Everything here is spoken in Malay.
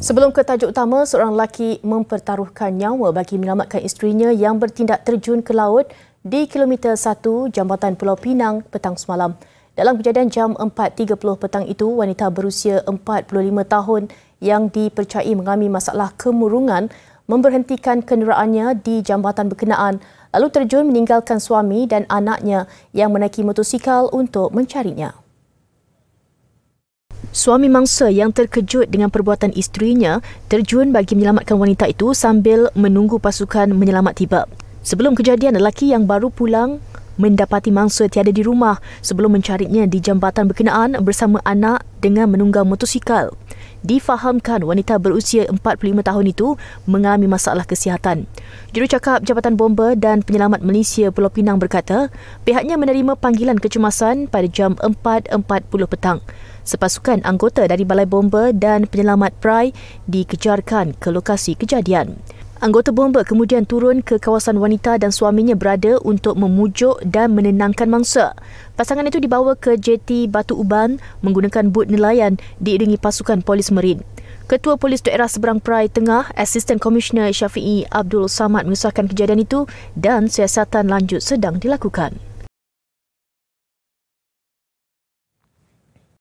Sebelum ke tajuk utama, seorang lelaki mempertaruhkan nyawa bagi menyelamatkan isterinya yang bertindak terjun ke laut di kilometer 1 Jambatan Pulau Pinang petang semalam. Dalam kejadian jam 4.30 petang itu, wanita berusia 45 tahun yang dipercayai mengalami masalah kemurungan memberhentikan kenderaannya di jambatan berkenaan lalu terjun meninggalkan suami dan anaknya yang menaiki motosikal untuk mencarinya. Suami mangsa yang terkejut dengan perbuatan isterinya terjun bagi menyelamatkan wanita itu sambil menunggu pasukan menyelamat tiba. Sebelum kejadian, lelaki yang baru pulang mendapati mangsa tiada di rumah sebelum mencarinya di jambatan berkenaan bersama anak dengan menunggang motosikal. Difahamkan wanita berusia 45 tahun itu mengalami masalah kesihatan. Jurucakap Jabatan Bomba dan Penyelamat Malaysia Pulau Pinang berkata, pihaknya menerima panggilan kecemasan pada jam 4.40 petang. Sepasukan anggota dari Balai Bomba dan Penyelamat Prai dikejarkan ke lokasi kejadian. Anggota bomba kemudian turun ke kawasan wanita dan suaminya berada untuk memujuk dan menenangkan mangsa. Pasangan itu dibawa ke jeti Batu Uban menggunakan bot nelayan diiringi pasukan polis merin. Ketua Polis Daerah Seberang Perai Tengah, Assistant Commissioner Syafi'i Abdul Samad mengesahkan kejadian itu dan siasatan lanjut sedang dilakukan.